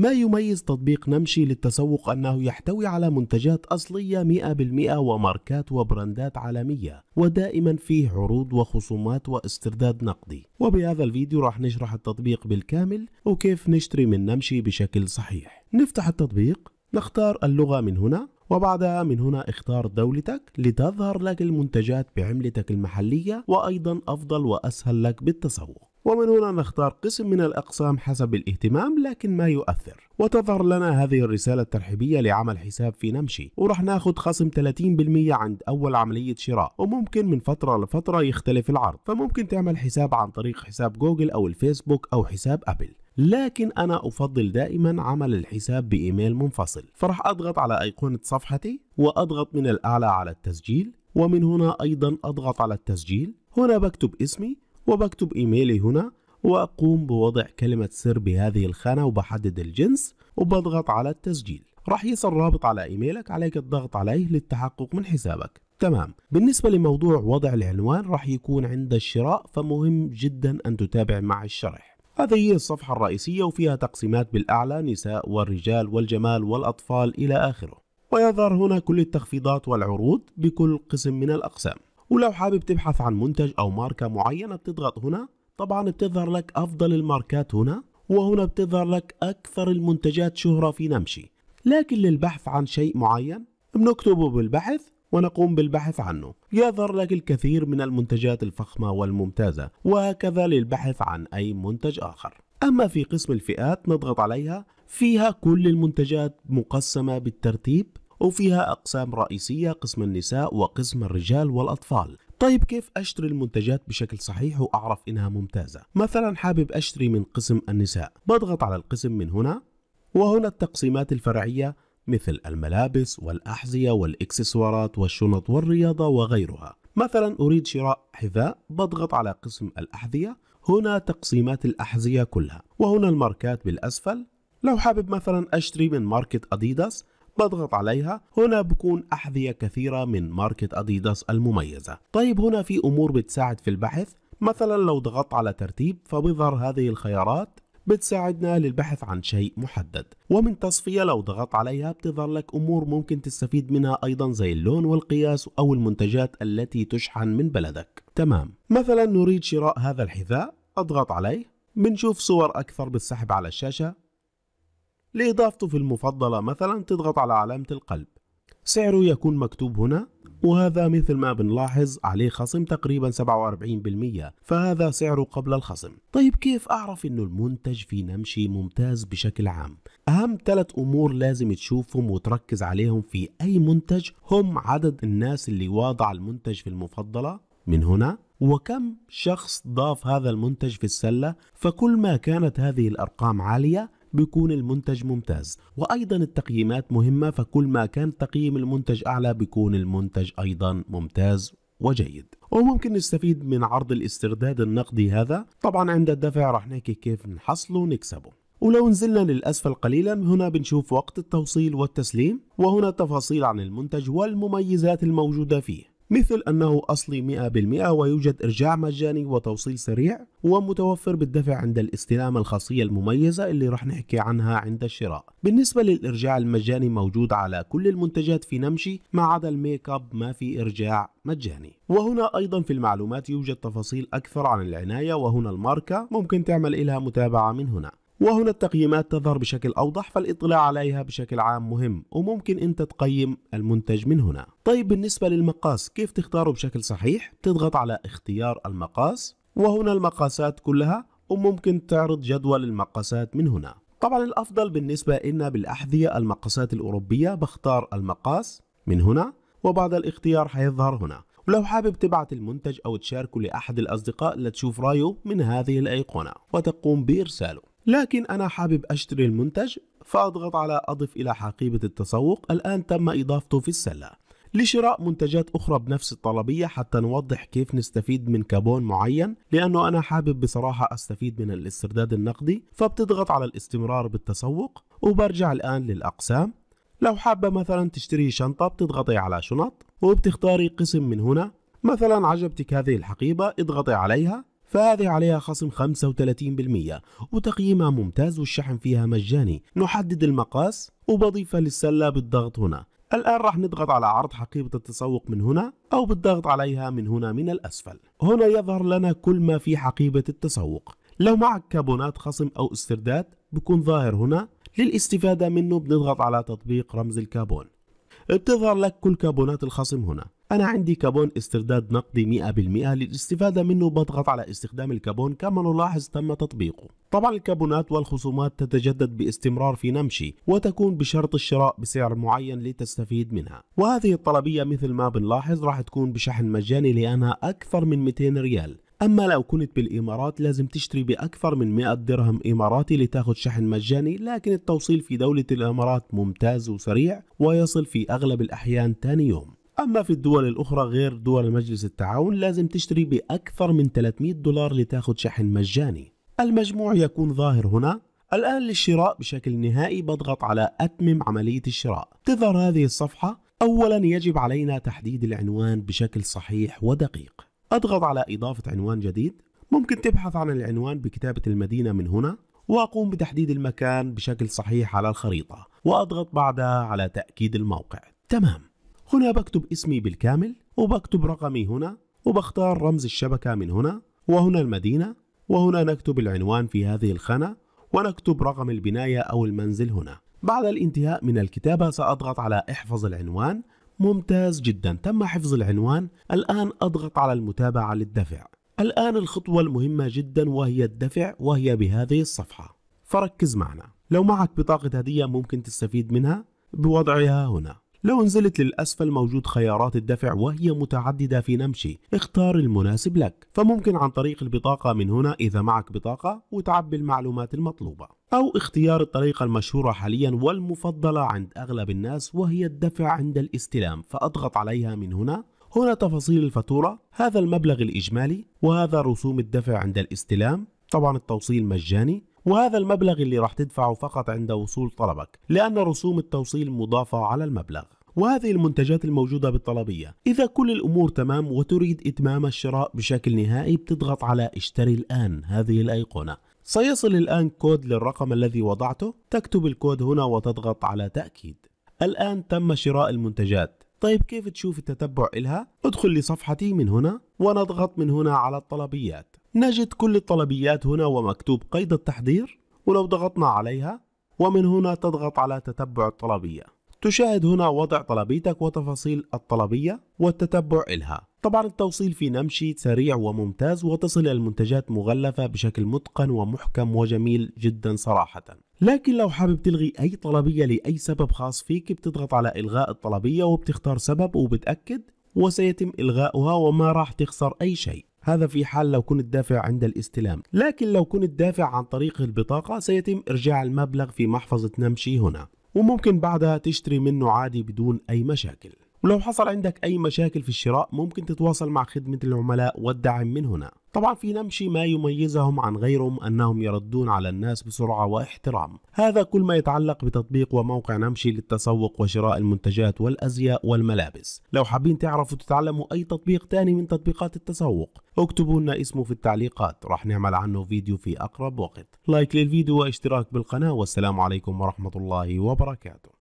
ما يميز تطبيق نمشي للتسوق أنه يحتوي على منتجات أصلية 100% وماركات وبراندات عالمية ودائما فيه عروض وخصومات واسترداد نقدي وبهذا الفيديو راح نشرح التطبيق بالكامل وكيف نشتري من نمشي بشكل صحيح نفتح التطبيق نختار اللغة من هنا وبعدها من هنا اختار دولتك لتظهر لك المنتجات بعملتك المحلية وأيضا أفضل وأسهل لك بالتسوق ومن هنا نختار قسم من الأقسام حسب الاهتمام لكن ما يؤثر وتظهر لنا هذه الرسالة الترحيبية لعمل حساب في نمشي وراح ناخد خصم 30% عند أول عملية شراء وممكن من فترة لفترة يختلف العرض فممكن تعمل حساب عن طريق حساب جوجل أو الفيسبوك أو حساب أبل لكن أنا أفضل دائما عمل الحساب بإيميل منفصل فراح أضغط على أيقونة صفحتي وأضغط من الأعلى على التسجيل ومن هنا أيضا أضغط على التسجيل هنا بكتب اسمي وبكتب إيميلي هنا وأقوم بوضع كلمة سر بهذه الخانة وبحدد الجنس وبضغط على التسجيل راح يصل رابط على إيميلك عليك الضغط عليه للتحقق من حسابك تمام بالنسبة لموضوع وضع العنوان راح يكون عند الشراء فمهم جدا أن تتابع مع الشرح هذه هي الصفحة الرئيسية وفيها تقسيمات بالأعلى نساء والرجال والجمال والأطفال إلى آخره ويظهر هنا كل التخفيضات والعروض بكل قسم من الأقسام ولو حابب تبحث عن منتج أو ماركة معينة بتضغط هنا طبعا بتظهر لك أفضل الماركات هنا وهنا بتظهر لك أكثر المنتجات شهرة في نمشي لكن للبحث عن شيء معين بنكتبه بالبحث ونقوم بالبحث عنه يظهر لك الكثير من المنتجات الفخمة والممتازة وهكذا للبحث عن أي منتج آخر أما في قسم الفئات نضغط عليها فيها كل المنتجات مقسمة بالترتيب وفيها أقسام رئيسية قسم النساء وقسم الرجال والأطفال طيب كيف اشتري المنتجات بشكل صحيح واعرف انها ممتازه مثلا حابب اشتري من قسم النساء بضغط على القسم من هنا وهنا التقسيمات الفرعيه مثل الملابس والاحذيه والاكسسوارات والشنط والرياضه وغيرها مثلا اريد شراء حذاء بضغط على قسم الاحذيه هنا تقسيمات الاحذيه كلها وهنا الماركات بالاسفل لو حابب مثلا اشتري من ماركه اديداس بضغط عليها هنا بكون أحذية كثيرة من ماركة أديداس المميزة طيب هنا في أمور بتساعد في البحث مثلا لو ضغطت على ترتيب فبيظهر هذه الخيارات بتساعدنا للبحث عن شيء محدد ومن تصفية لو ضغطت عليها بتظهر لك أمور ممكن تستفيد منها أيضا زي اللون والقياس أو المنتجات التي تشحن من بلدك تمام مثلا نريد شراء هذا الحذاء أضغط عليه بنشوف صور أكثر بالسحب على الشاشة لإضافته في المفضلة مثلا تضغط على علامة القلب سعره يكون مكتوب هنا وهذا مثل ما بنلاحظ عليه خصم تقريبا 47% فهذا سعره قبل الخصم طيب كيف أعرف أنه المنتج في نمشي ممتاز بشكل عام أهم ثلاث أمور لازم تشوفهم وتركز عليهم في أي منتج هم عدد الناس اللي واضع المنتج في المفضلة من هنا وكم شخص ضاف هذا المنتج في السلة فكل ما كانت هذه الأرقام عالية بيكون المنتج ممتاز وايضا التقييمات مهمه فكل ما كان تقييم المنتج اعلى بيكون المنتج ايضا ممتاز وجيد وممكن نستفيد من عرض الاسترداد النقدي هذا طبعا عند الدفع رح نحكي كيف نحصله ونكسبه ولو نزلنا للأسفل قليلا هنا بنشوف وقت التوصيل والتسليم وهنا تفاصيل عن المنتج والمميزات الموجودة فيه مثل أنه أصلي 100% ويوجد إرجاع مجاني وتوصيل سريع ومتوفر بالدفع عند الاستلام الخاصية المميزة اللي رح نحكي عنها عند الشراء بالنسبة للإرجاع المجاني موجود على كل المنتجات في نمشي ما عدا الميك اب ما في إرجاع مجاني وهنا أيضا في المعلومات يوجد تفاصيل أكثر عن العناية وهنا الماركة ممكن تعمل إلها متابعة من هنا وهنا التقييمات تظهر بشكل أوضح فالاطلاع عليها بشكل عام مهم وممكن أنت تقيم المنتج من هنا طيب بالنسبة للمقاس كيف تختاره بشكل صحيح؟ تضغط على اختيار المقاس وهنا المقاسات كلها وممكن تعرض جدول المقاسات من هنا طبعا الأفضل بالنسبة لنا بالأحذية المقاسات الأوروبية بختار المقاس من هنا وبعد الاختيار حيظهر هنا ولو حابب تبعت المنتج أو تشاركه لأحد الأصدقاء لتشوف رايه من هذه الأيقونة وتقوم بإرساله لكن أنا حابب أشتري المنتج فأضغط على أضف إلى حقيبة التسوق الآن تم إضافته في السلة لشراء منتجات أخرى بنفس الطلبية حتى نوضح كيف نستفيد من كابون معين لأنه أنا حابب بصراحة أستفيد من الاسترداد النقدي فبتضغط على الاستمرار بالتسوق وبرجع الآن للأقسام لو حابة مثلا تشتري شنطة بتضغطي على شنط وبتختاري قسم من هنا مثلا عجبتك هذه الحقيبة اضغطي عليها فهذه عليها خصم 35% وتقييمها ممتاز والشحن فيها مجاني نحدد المقاس وبضيفها للسلة بالضغط هنا الآن راح نضغط على عرض حقيبة التسوق من هنا أو بالضغط عليها من هنا من الأسفل هنا يظهر لنا كل ما في حقيبة التسوق لو معك كابونات خصم أو استرداد بكون ظاهر هنا للاستفادة منه بنضغط على تطبيق رمز الكابون بتظهر لك كل كابونات الخصم هنا أنا عندي كابون استرداد نقدي 100% للاستفادة منه بضغط على استخدام الكابون كما نلاحظ تم تطبيقه طبعا الكابونات والخصومات تتجدد باستمرار في نمشي وتكون بشرط الشراء بسعر معين لتستفيد منها وهذه الطلبية مثل ما بنلاحظ راح تكون بشحن مجاني لأنها أكثر من 200 ريال أما لو كنت بالإمارات لازم تشتري بأكثر من 100 درهم إماراتي لتاخد شحن مجاني لكن التوصيل في دولة الإمارات ممتاز وسريع ويصل في أغلب الأحيان تاني يوم أما في الدول الأخرى غير دول مجلس التعاون لازم تشتري بأكثر من 300 دولار لتاخد شحن مجاني المجموع يكون ظاهر هنا الآن للشراء بشكل نهائي بضغط على أتمم عملية الشراء تظهر هذه الصفحة أولا يجب علينا تحديد العنوان بشكل صحيح ودقيق أضغط على إضافة عنوان جديد ممكن تبحث عن العنوان بكتابة المدينة من هنا وأقوم بتحديد المكان بشكل صحيح على الخريطة وأضغط بعدها على تأكيد الموقع تمام هنا بكتب اسمي بالكامل وبكتب رقمي هنا وبختار رمز الشبكة من هنا وهنا المدينة وهنا نكتب العنوان في هذه الخانة ونكتب رقم البناية أو المنزل هنا بعد الانتهاء من الكتابة سأضغط على احفظ العنوان ممتاز جدا تم حفظ العنوان الآن أضغط على المتابعة للدفع الآن الخطوة المهمة جدا وهي الدفع وهي بهذه الصفحة فركز معنا لو معك بطاقة هدية ممكن تستفيد منها بوضعها هنا لو نزلت للأسفل موجود خيارات الدفع وهي متعددة في نمشي اختار المناسب لك فممكن عن طريق البطاقة من هنا إذا معك بطاقة وتعبي المعلومات المطلوبة أو اختيار الطريقة المشهورة حاليا والمفضلة عند أغلب الناس وهي الدفع عند الاستلام فأضغط عليها من هنا هنا تفاصيل الفاتورة هذا المبلغ الإجمالي وهذا رسوم الدفع عند الاستلام طبعا التوصيل مجاني وهذا المبلغ اللي راح تدفعه فقط عند وصول طلبك لأن رسوم التوصيل مضافة على المبلغ وهذه المنتجات الموجودة بالطلبية إذا كل الأمور تمام وتريد إتمام الشراء بشكل نهائي بتضغط على اشتري الآن هذه الأيقونة سيصل الآن كود للرقم الذي وضعته تكتب الكود هنا وتضغط على تأكيد الآن تم شراء المنتجات طيب كيف تشوف التتبع إلها؟ ادخل لصفحتي من هنا ونضغط من هنا على الطلبيات نجد كل الطلبيات هنا ومكتوب قيد التحضير ولو ضغطنا عليها ومن هنا تضغط على تتبع الطلبية تشاهد هنا وضع طلبيتك وتفاصيل الطلبية والتتبع إلها طبعا التوصيل في نمشي سريع وممتاز وتصل المنتجات مغلفة بشكل متقن ومحكم وجميل جدا صراحة لكن لو حابب تلغي أي طلبية لأي سبب خاص فيك بتضغط على إلغاء الطلبية وبتختار سبب وبتأكد وسيتم إلغاؤها وما راح تخسر أي شيء هذا في حال لو كنت دافع عند الاستلام لكن لو كنت دافع عن طريق البطاقة سيتم إرجاع المبلغ في محفظة نمشي هنا وممكن بعدها تشتري منه عادي بدون أي مشاكل ولو حصل عندك أي مشاكل في الشراء ممكن تتواصل مع خدمة العملاء والدعم من هنا طبعا في نمشي ما يميزهم عن غيرهم أنهم يردون على الناس بسرعة واحترام هذا كل ما يتعلق بتطبيق وموقع نمشي للتسوق وشراء المنتجات والأزياء والملابس لو حابين تعرفوا تتعلموا أي تطبيق تاني من تطبيقات التسوق اكتبوا لنا اسمه في التعليقات راح نعمل عنه فيديو في أقرب وقت لايك للفيديو واشتراك بالقناة والسلام عليكم ورحمة الله وبركاته